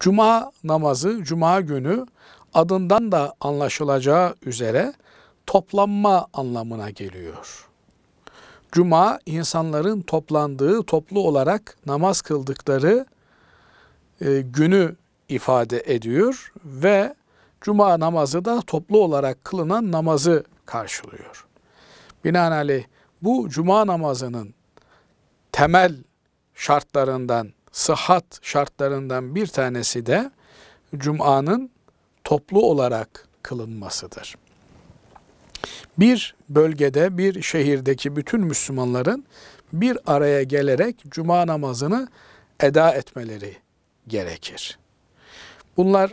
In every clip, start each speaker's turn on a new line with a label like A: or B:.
A: Cuma namazı, cuma günü adından da anlaşılacağı üzere toplanma anlamına geliyor. Cuma insanların toplandığı, toplu olarak namaz kıldıkları e, günü ifade ediyor ve cuma namazı da toplu olarak kılınan namazı karşılıyor. Binaenaleyh bu cuma namazının temel şartlarından sıhhat şartlarından bir tanesi de Cuma'nın toplu olarak kılınmasıdır. Bir bölgede, bir şehirdeki bütün Müslümanların bir araya gelerek cuma namazını eda etmeleri gerekir. Bunlar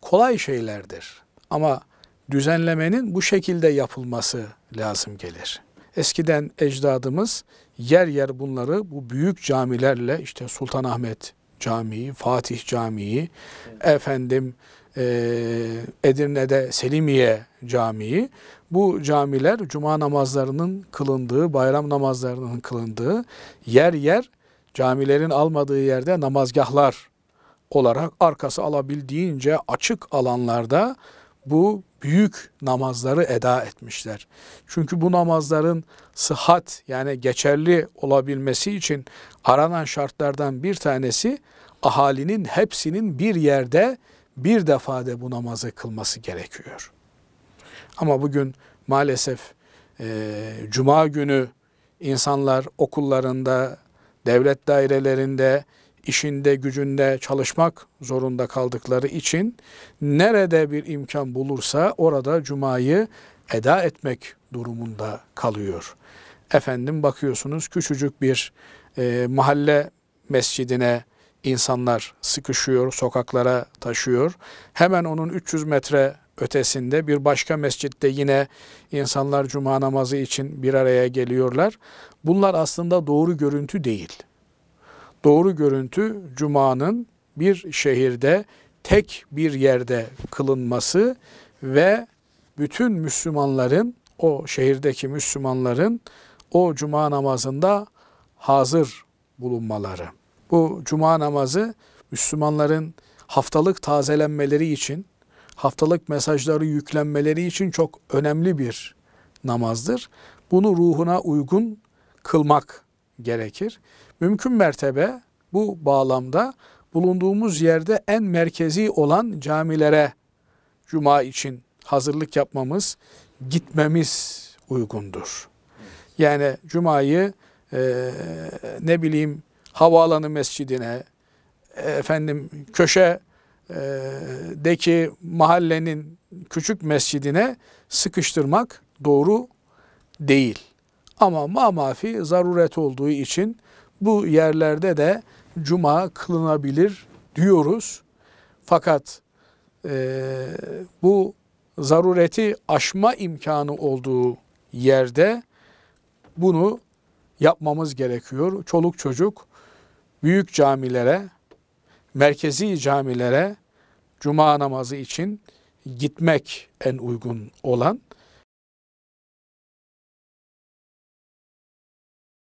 A: kolay şeylerdir ama düzenlemenin bu şekilde yapılması lazım gelir. Eskiden ecdadımız yer yer bunları bu büyük camilerle işte Sultanahmet Camii, Fatih Camii, evet. efendim e, Edirne'de Selimiye Camii. Bu camiler cuma namazlarının kılındığı, bayram namazlarının kılındığı yer yer camilerin almadığı yerde namazgahlar olarak arkası alabildiğince açık alanlarda bu büyük namazları eda etmişler. Çünkü bu namazların sıhhat yani geçerli olabilmesi için aranan şartlardan bir tanesi ahalinin hepsinin bir yerde bir defade bu namazı kılması gerekiyor. Ama bugün maalesef e, cuma günü insanlar okullarında, devlet dairelerinde, işinde gücünde çalışmak zorunda kaldıkları için nerede bir imkan bulursa orada cumayı eda etmek durumunda kalıyor. Efendim bakıyorsunuz küçücük bir e, mahalle mescidine insanlar sıkışıyor, sokaklara taşıyor. Hemen onun 300 metre ötesinde bir başka mescitte yine insanlar cuma namazı için bir araya geliyorlar. Bunlar aslında doğru görüntü değil. Doğru görüntü Cuma'nın bir şehirde tek bir yerde kılınması ve bütün Müslümanların o şehirdeki Müslümanların o cuma namazında hazır bulunmaları. Bu cuma namazı Müslümanların haftalık tazelenmeleri için, haftalık mesajları yüklenmeleri için çok önemli bir namazdır. Bunu ruhuna uygun kılmak gerekir. Mümkün mertebe bu bağlamda bulunduğumuz yerde en merkezi olan camilere cuma için hazırlık yapmamız, gitmemiz uygundur. Yani cumayı e, ne bileyim havaalanı mescidine, efendim köşe e, deki mahallenin küçük mescidine sıkıştırmak doğru değil. Ama mamafi zaruret olduğu için bu yerlerde de cuma kılınabilir diyoruz. Fakat e, bu zarureti aşma imkanı olduğu yerde bunu yapmamız gerekiyor. Çoluk çocuk büyük camilere, merkezi camilere cuma namazı için gitmek en uygun olan.